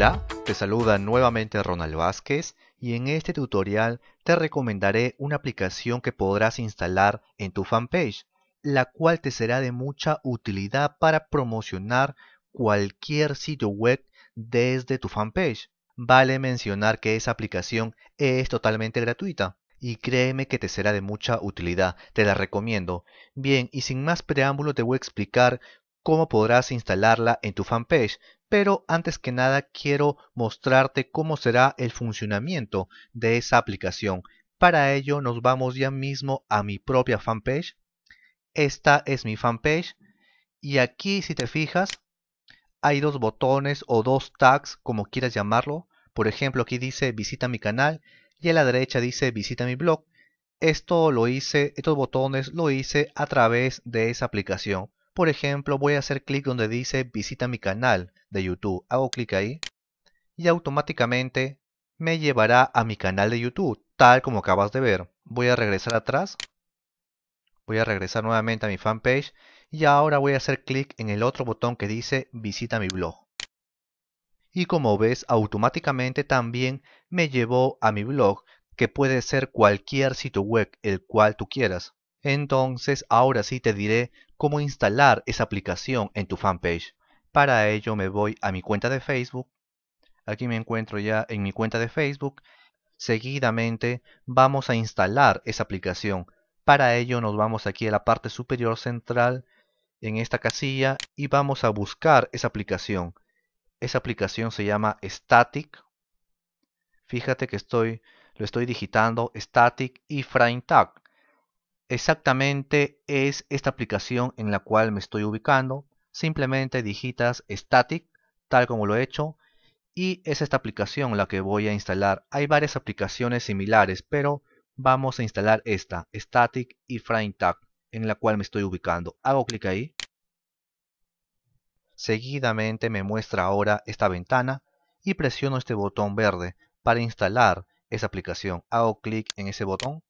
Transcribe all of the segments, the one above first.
Hola, te saluda nuevamente Ronald Vázquez y en este tutorial te recomendaré una aplicación que podrás instalar en tu fanpage, la cual te será de mucha utilidad para promocionar cualquier sitio web desde tu fanpage. Vale mencionar que esa aplicación es totalmente gratuita y créeme que te será de mucha utilidad, te la recomiendo. Bien, y sin más preámbulo te voy a explicar cómo podrás instalarla en tu fanpage pero antes que nada quiero mostrarte cómo será el funcionamiento de esa aplicación. Para ello nos vamos ya mismo a mi propia fanpage. Esta es mi fanpage y aquí si te fijas hay dos botones o dos tags como quieras llamarlo. Por ejemplo aquí dice visita mi canal y a la derecha dice visita mi blog. Esto lo hice, estos botones lo hice a través de esa aplicación. Por ejemplo, voy a hacer clic donde dice visita mi canal de YouTube. Hago clic ahí y automáticamente me llevará a mi canal de YouTube, tal como acabas de ver. Voy a regresar atrás. Voy a regresar nuevamente a mi fanpage y ahora voy a hacer clic en el otro botón que dice visita mi blog. Y como ves, automáticamente también me llevó a mi blog, que puede ser cualquier sitio web el cual tú quieras. Entonces, ahora sí te diré cómo instalar esa aplicación en tu fanpage. Para ello me voy a mi cuenta de Facebook. Aquí me encuentro ya en mi cuenta de Facebook. Seguidamente vamos a instalar esa aplicación. Para ello nos vamos aquí a la parte superior central en esta casilla y vamos a buscar esa aplicación. Esa aplicación se llama Static. Fíjate que estoy lo estoy digitando Static y Frame exactamente es esta aplicación en la cual me estoy ubicando. Simplemente digitas static, tal como lo he hecho, y es esta aplicación la que voy a instalar. Hay varias aplicaciones similares, pero vamos a instalar esta, static y frame tag, en la cual me estoy ubicando. Hago clic ahí. Seguidamente me muestra ahora esta ventana y presiono este botón verde para instalar esa aplicación. Hago clic en ese botón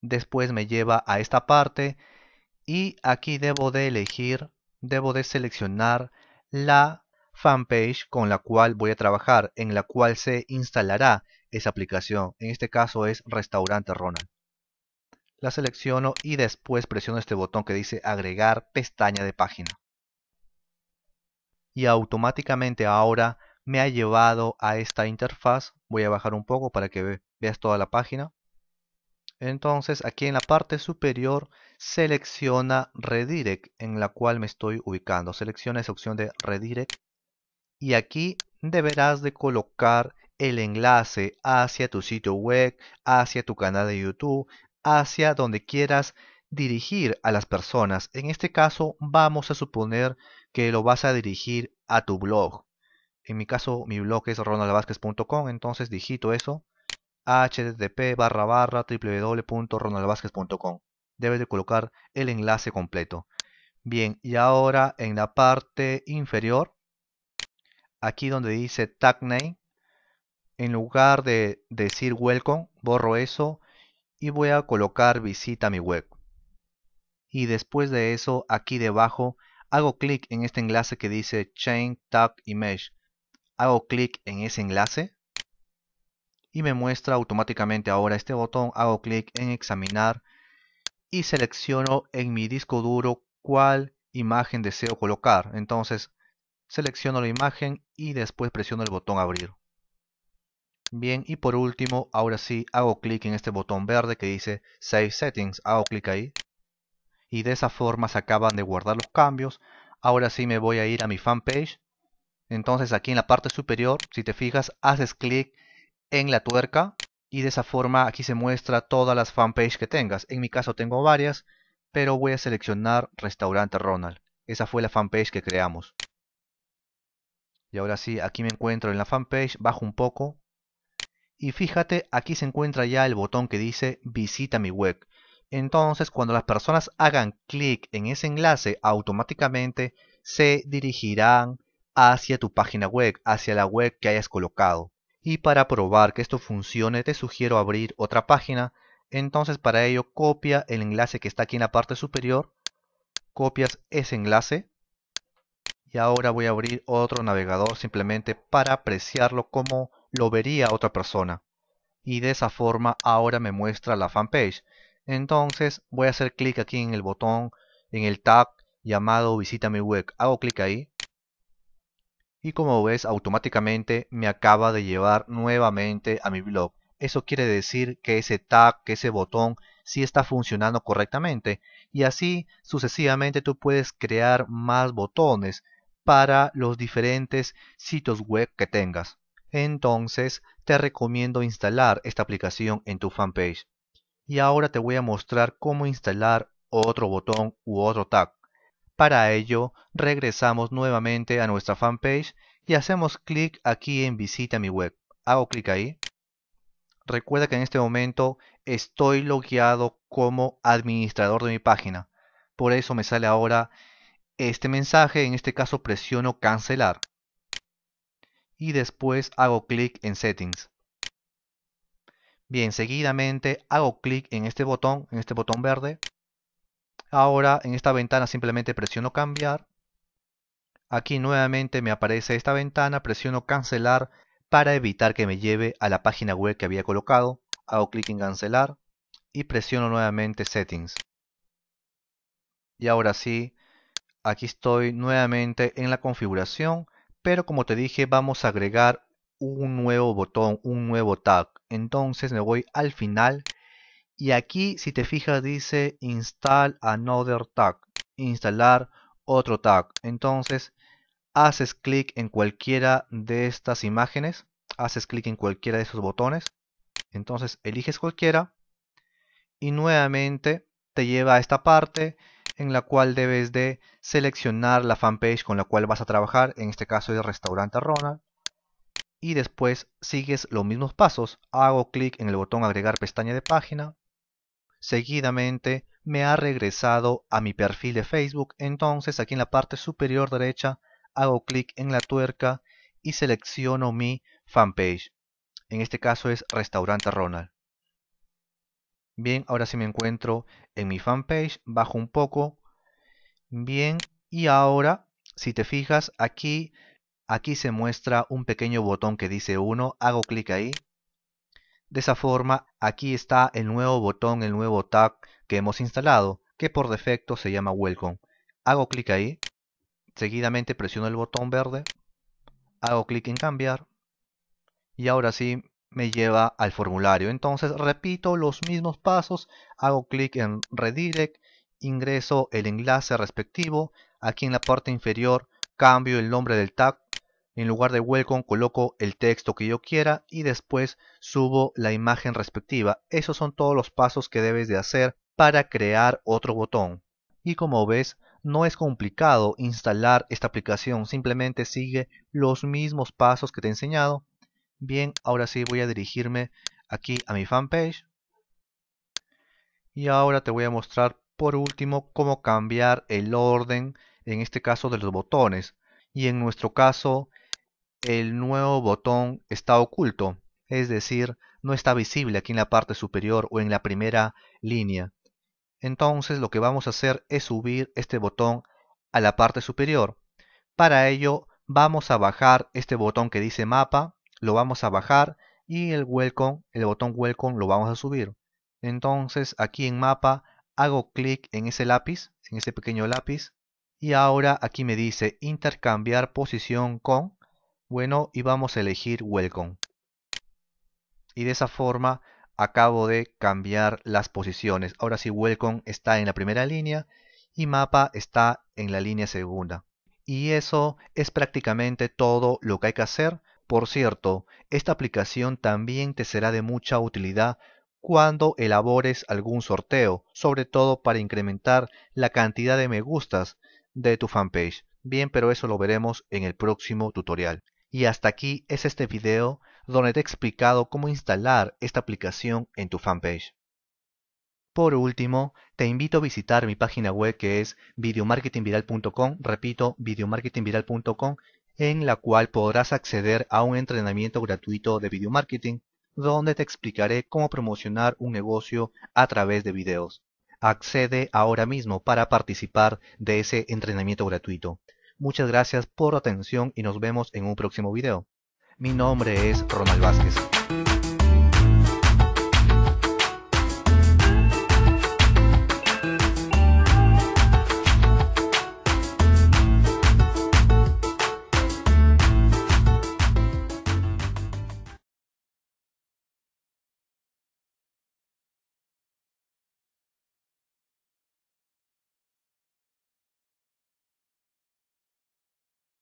Después me lleva a esta parte y aquí debo de elegir, debo de seleccionar la fanpage con la cual voy a trabajar, en la cual se instalará esa aplicación. En este caso es Restaurante Ronald. La selecciono y después presiono este botón que dice agregar pestaña de página. Y automáticamente ahora me ha llevado a esta interfaz. Voy a bajar un poco para que veas toda la página. Entonces aquí en la parte superior selecciona Redirect en la cual me estoy ubicando. Selecciona esa opción de Redirect y aquí deberás de colocar el enlace hacia tu sitio web, hacia tu canal de YouTube, hacia donde quieras dirigir a las personas. En este caso vamos a suponer que lo vas a dirigir a tu blog. En mi caso mi blog es ronaldvazquez.com, entonces digito eso http barra barra Debes de colocar el enlace completo. Bien, y ahora en la parte inferior, aquí donde dice tag name, en lugar de decir welcome, borro eso y voy a colocar visita mi web. Y después de eso, aquí debajo, hago clic en este enlace que dice Chain Tag Image. Hago clic en ese enlace y me muestra automáticamente ahora este botón. Hago clic en examinar y selecciono en mi disco duro cuál imagen deseo colocar. Entonces selecciono la imagen y después presiono el botón abrir. Bien, y por último, ahora sí, hago clic en este botón verde que dice Save Settings. Hago clic ahí. Y de esa forma se acaban de guardar los cambios. Ahora sí me voy a ir a mi fanpage. Entonces aquí en la parte superior, si te fijas, haces clic en la tuerca y de esa forma aquí se muestra todas las fanpage que tengas. En mi caso tengo varias, pero voy a seleccionar Restaurante Ronald. Esa fue la fanpage que creamos. Y ahora sí, aquí me encuentro en la fanpage, bajo un poco. Y fíjate, aquí se encuentra ya el botón que dice Visita mi web. Entonces, cuando las personas hagan clic en ese enlace, automáticamente se dirigirán hacia tu página web, hacia la web que hayas colocado. Y para probar que esto funcione te sugiero abrir otra página. Entonces para ello copia el enlace que está aquí en la parte superior. Copias ese enlace. Y ahora voy a abrir otro navegador simplemente para apreciarlo como lo vería otra persona. Y de esa forma ahora me muestra la fanpage. Entonces voy a hacer clic aquí en el botón, en el tag llamado visita mi web. Hago clic ahí y como ves automáticamente me acaba de llevar nuevamente a mi blog. Eso quiere decir que ese tag, que ese botón sí está funcionando correctamente y así sucesivamente tú puedes crear más botones para los diferentes sitios web que tengas. Entonces te recomiendo instalar esta aplicación en tu fanpage. Y ahora te voy a mostrar cómo instalar otro botón u otro tag. Para ello, regresamos nuevamente a nuestra fanpage y hacemos clic aquí en visita mi web. Hago clic ahí. Recuerda que en este momento estoy logueado como administrador de mi página. Por eso me sale ahora este mensaje. En este caso presiono cancelar. Y después hago clic en settings. Bien, seguidamente hago clic en este botón, en este botón verde. Ahora en esta ventana simplemente presiono cambiar. Aquí nuevamente me aparece esta ventana, presiono cancelar para evitar que me lleve a la página web que había colocado. Hago clic en cancelar y presiono nuevamente settings. Y ahora sí, aquí estoy nuevamente en la configuración, pero como te dije vamos a agregar un nuevo botón, un nuevo tag. Entonces me voy al final y aquí, si te fijas, dice install another tag, instalar otro tag. Entonces, haces clic en cualquiera de estas imágenes, haces clic en cualquiera de esos botones. Entonces, eliges cualquiera y nuevamente te lleva a esta parte en la cual debes de seleccionar la fanpage con la cual vas a trabajar, en este caso es Restaurante Ronald. Y después sigues los mismos pasos, hago clic en el botón agregar pestaña de página, seguidamente me ha regresado a mi perfil de Facebook. Entonces aquí en la parte superior derecha hago clic en la tuerca y selecciono mi fanpage. En este caso es Restaurante Ronald. Bien, ahora sí me encuentro en mi fanpage. Bajo un poco. Bien, y ahora si te fijas aquí, aquí se muestra un pequeño botón que dice 1. Hago clic ahí de esa forma, aquí está el nuevo botón, el nuevo tag que hemos instalado, que por defecto se llama Welcome. Hago clic ahí, seguidamente presiono el botón verde, hago clic en cambiar, y ahora sí me lleva al formulario. Entonces repito los mismos pasos, hago clic en Redirect, ingreso el enlace respectivo, aquí en la parte inferior cambio el nombre del tag en lugar de welcome coloco el texto que yo quiera y después subo la imagen respectiva. Esos son todos los pasos que debes de hacer para crear otro botón. Y como ves, no es complicado instalar esta aplicación, simplemente sigue los mismos pasos que te he enseñado. Bien, ahora sí voy a dirigirme aquí a mi fanpage. Y ahora te voy a mostrar por último cómo cambiar el orden, en este caso de los botones. Y en nuestro caso el nuevo botón está oculto, es decir, no está visible aquí en la parte superior o en la primera línea. Entonces lo que vamos a hacer es subir este botón a la parte superior. Para ello vamos a bajar este botón que dice mapa, lo vamos a bajar y el welcome, el botón welcome lo vamos a subir. Entonces aquí en mapa hago clic en ese lápiz, en ese pequeño lápiz y ahora aquí me dice intercambiar posición con bueno, y vamos a elegir Welcome. Y de esa forma acabo de cambiar las posiciones. Ahora sí, Welcome está en la primera línea y Mapa está en la línea segunda. Y eso es prácticamente todo lo que hay que hacer. Por cierto, esta aplicación también te será de mucha utilidad cuando elabores algún sorteo, sobre todo para incrementar la cantidad de me gustas de tu fanpage. Bien, pero eso lo veremos en el próximo tutorial. Y hasta aquí es este video donde te he explicado cómo instalar esta aplicación en tu fanpage. Por último, te invito a visitar mi página web que es videomarketingviral.com, repito, videomarketingviral.com, en la cual podrás acceder a un entrenamiento gratuito de video marketing donde te explicaré cómo promocionar un negocio a través de videos. Accede ahora mismo para participar de ese entrenamiento gratuito. Muchas gracias por la atención y nos vemos en un próximo video. Mi nombre es Ronald Vázquez.